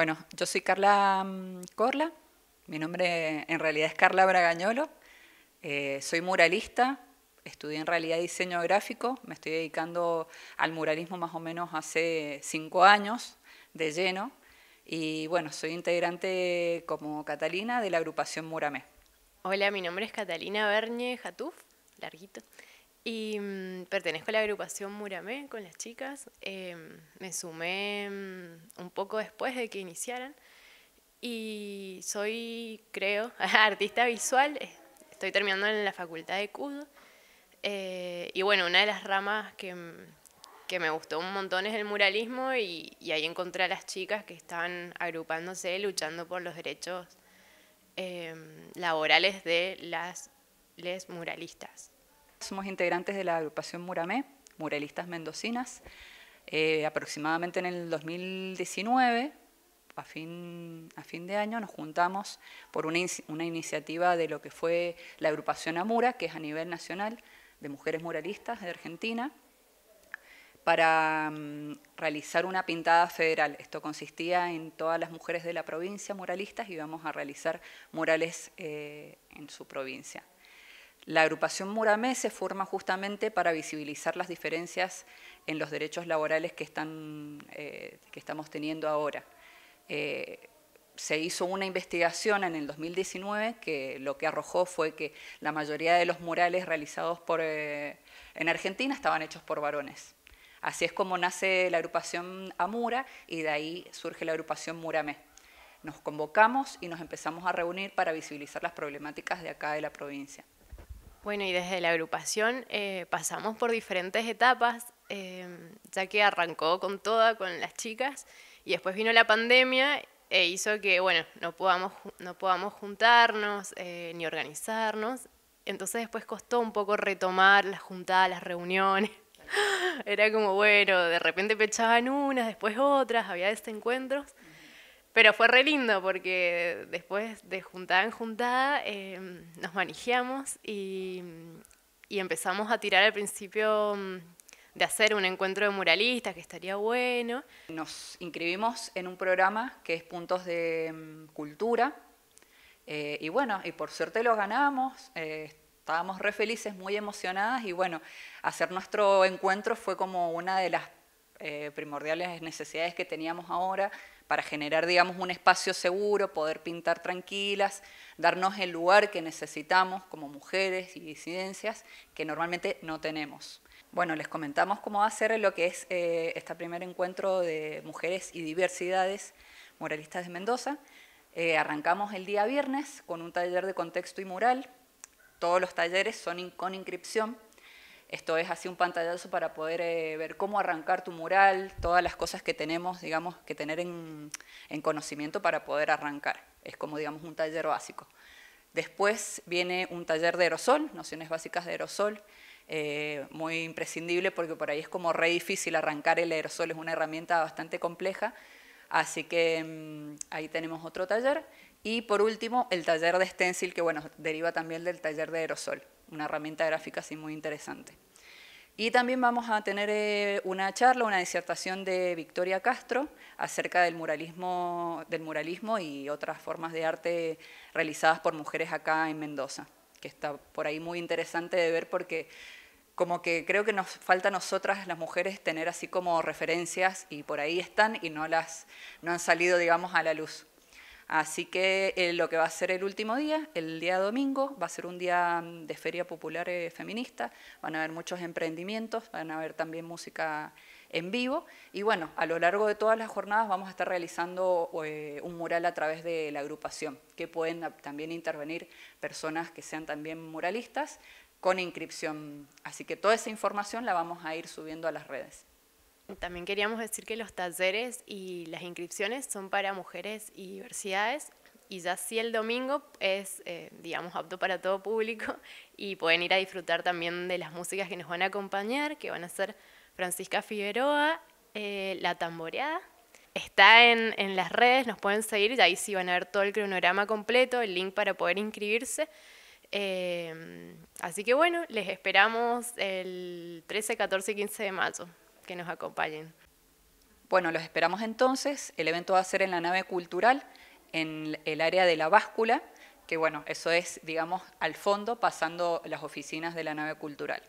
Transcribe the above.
Bueno, yo soy Carla mm, Corla, mi nombre en realidad es Carla Bragañolo, eh, soy muralista, estudié en realidad diseño gráfico, me estoy dedicando al muralismo más o menos hace cinco años de lleno y bueno, soy integrante como Catalina de la agrupación Muramé. Hola, mi nombre es Catalina Bernie Jatuf, larguito. Y mm, pertenezco a la agrupación Muramé con las chicas. Eh, me sumé mm, un poco después de que iniciaran. Y soy, creo, artista visual. Estoy terminando en la facultad de CUD eh, y bueno, una de las ramas mm, que, me gustó un montón es el muralismo y, ahí encontré a las chicas que estaban agrupándose, luchando por los derechos eh, laborales de las les muralistas. Somos integrantes de la agrupación Muramé, Muralistas Mendocinas. Eh, aproximadamente en el 2019, a fin, de año, nos juntamos por una, iniciativa de lo que fue la agrupación Amura, que es a nivel nacional, de mujeres muralistas de Argentina, para mm, realizar una pintada federal. Esto consistía en todas las mujeres de la provincia muralistas y íbamos a realizar murales eh, en su provincia. La agrupación Muramé se forma justamente para visibilizar las diferencias en los derechos laborales que, eh, estamos teniendo ahora. Eh, se hizo una investigación en el 2019 que lo que arrojó fue que la mayoría de los murales realizados eh, en Argentina estaban hechos por varones. Así es como nace la agrupación Amura y de ahí surge la agrupación Muramé. Nos convocamos y nos empezamos a reunir para visibilizar las problemáticas de acá de la provincia. Bueno, y desde la agrupación eh, pasamos por diferentes etapas, em, ya que arrancó con todas, con las chicas, y después vino la pandemia e hizo que, bueno, no podamos, no juntarnos eh, ni organizarnos. Entonces después costó un poco retomar las juntadas, las reuniones. Era como, bueno, de repente pechaban unas, después otras, había desencuentros. encuentros pero fue re lindo porque después de juntada en juntada em, nos manejamos y, y, empezamos a tirar al principio em, de hacer un encuentro de muralistas, que estaría bueno. Nos inscribimos en un programa que es Puntos de em, Cultura eh, y bueno, y por suerte lo ganamos. Eh, estábamos re felices, muy emocionadas y bueno, hacer nuestro encuentro fue como una de las eh, primordiales necesidades que teníamos ahora para generar, digamos, un espacio seguro, poder pintar tranquilas, darnos el lugar que necesitamos como mujeres y disidencias que normalmente no tenemos. Bueno, les comentamos cómo va a ser lo que es eh, este primer encuentro de mujeres y diversidades muralistas de Mendoza. Eh, arrancamos el día viernes con un taller de contexto y mural. Todos los talleres son con inscripción esto es así un pantallazo para poder eh, ver cómo arrancar tu mural, todas las cosas que tenemos, digamos, que tener en, conocimiento para poder arrancar. Es como, digamos, un taller básico. Después viene un taller de aerosol, nociones básicas de aerosol, eh, muy imprescindible porque por ahí es como re difícil arrancar el aerosol, es una herramienta bastante compleja. Así que mm, ahí tenemos otro taller. Y por último, el taller de stencil, que bueno, deriva también del taller de aerosol, una herramienta gráfica así muy interesante. Y también vamos a tener eh, una charla, una disertación de Victoria Castro acerca del muralismo, del muralismo y otras formas de arte realizadas por mujeres acá en Mendoza, que está por ahí muy interesante de ver porque como que creo que nos falta a nosotras las mujeres tener así como referencias y por ahí están y no las no han salido digamos a la luz. Así que eh, lo que va a ser el último día, el día domingo, va a ser un día mm, de feria popular eh, feminista, van a haber muchos emprendimientos, van a haber también música en vivo y bueno, a lo largo de todas las jornadas vamos a estar realizando eh, un mural a través de la agrupación, que pueden también intervenir personas que sean también muralistas con inscripción. Así que toda esa información la vamos a ir subiendo a las redes. También queríamos decir que los talleres y las inscripciones son para mujeres y diversidades y ya sí el domingo es, eh, digamos, apto para todo público y pueden ir a disfrutar también de las músicas que nos van a acompañar, que van a ser Francisca Figueroa, eh, La Tamboreada. Está en, las redes, nos pueden seguir y ahí sí van a ver todo el cronograma completo, el link para poder inscribirse. Eh, así que bueno, les esperamos el 13, 14 y 15 de mayo que nos acompañen. Bueno, los esperamos entonces. El evento va a ser en la nave cultural, en el área de la báscula, que bueno, eso es, digamos, al fondo, pasando las oficinas de la nave cultural.